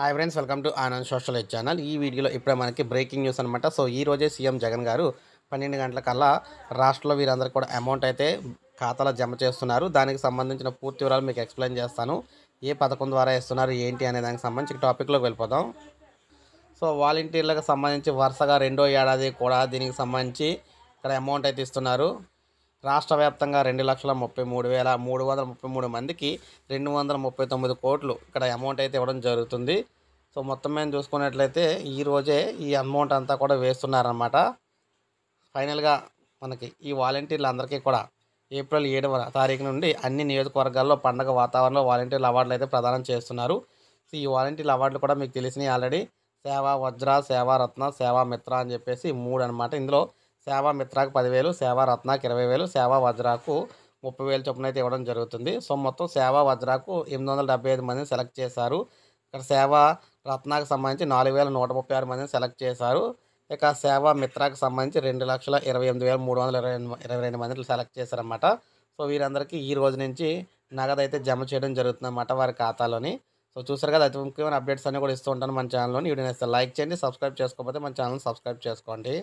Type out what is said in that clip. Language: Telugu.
hi friends welcome to Anand social eight channel ఈ వీడియోలో ఇప్పుడే మనకి బ్రేకింగ్ న్యూస్ అనమాట సో ఈ రోజే సీఎం జగన్ గారు పన్నెండు గంటల కల్లా రాష్ట్రంలో వీరందరూ కూడా అమౌంట్ అయితే ఖాతాలో జమ చేస్తున్నారు దానికి సంబంధించిన పూర్తి వివరాలు మీకు ఎక్స్ప్లెయిన్ చేస్తాను ఏ పథకం ద్వారా ఇస్తున్నారు ఏంటి అనే దానికి సంబంధించి టాపిక్లోకి వెళ్ళిపోదాం సో వాలంటీర్లకు సంబంధించి వరుసగా రెండో ఏడాది కూడా దీనికి సంబంధించి ఇక్కడ అమౌంట్ అయితే ఇస్తున్నారు రాష్ట్ర వ్యాప్తంగా రెండు లక్షల ముప్పై మూడు వేల మూడు వందల ముప్పై మూడు మందికి రెండు వందల ముప్పై తొమ్మిది కోట్లు ఇక్కడ అమౌంట్ అయితే ఇవ్వడం జరుగుతుంది సో మొత్తం మీద చూసుకున్నట్లయితే ఈరోజే ఈ అమౌంట్ అంతా కూడా వేస్తున్నారనమాట ఫైనల్గా మనకి ఈ వాలంటీర్లు అందరికీ కూడా ఏప్రిల్ ఏడవ తారీఖు నుండి అన్ని నియోజకవర్గాల్లో పండగ వాతావరణంలో వాలంటీర్ల అవార్డులు అయితే ప్రదానం చేస్తున్నారు సో ఈ వాలంటీర్ల అవార్డులు కూడా మీకు తెలిసినాయి ఆల్రెడీ సేవా వజ్ర సేవా రత్న సేవా మిత్ర అని చెప్పేసి మూడు అనమాట ఇందులో మిత్రాకు పదివేలు రత్నాకు ఇరవై వేలు సేవా వజ్రాకు ముప్పై వేలు చొప్పున అయితే ఇవ్వడం జరుగుతుంది సో మొత్తం సేవా వజ్రాకు ఎనిమిది వందల డెబ్బై ఐదు మందిని సెలెక్ట్ చేశారు ఇక్కడ సేవా రత్నాకు సంబంధించి నాలుగు వేల నూట ముప్పై ఆరు మందిని సెలెక్ట్ చేశారు ఇక సేవా మిత్రాకు సంబంధించి రెండు లక్షల ఇరవై ఎనిమిది వేల మూడు వందల ఇరవై ఇరవై రెండు మందిని సెలెక్ట్ చేశారన్నమాట సో వీరందరికీ ఈ రోజు నుంచి నగదు అయితే జమ చేయడం జరుగుతుందన్నమాట వారి ఖాతాలోని సో చూసారు కదా అతి ముఖ్యమైన అప్డేట్స్ అన్నీ కూడా ఇస్తూ ఉంటాను మన ఛానల్లోని వీడియో లైక్ చేయండి సబ్స్క్రైబ్ చేసుకోకపోతే మన ఛానల్ని సబ్స్క్రైబ్ చేసుకోండి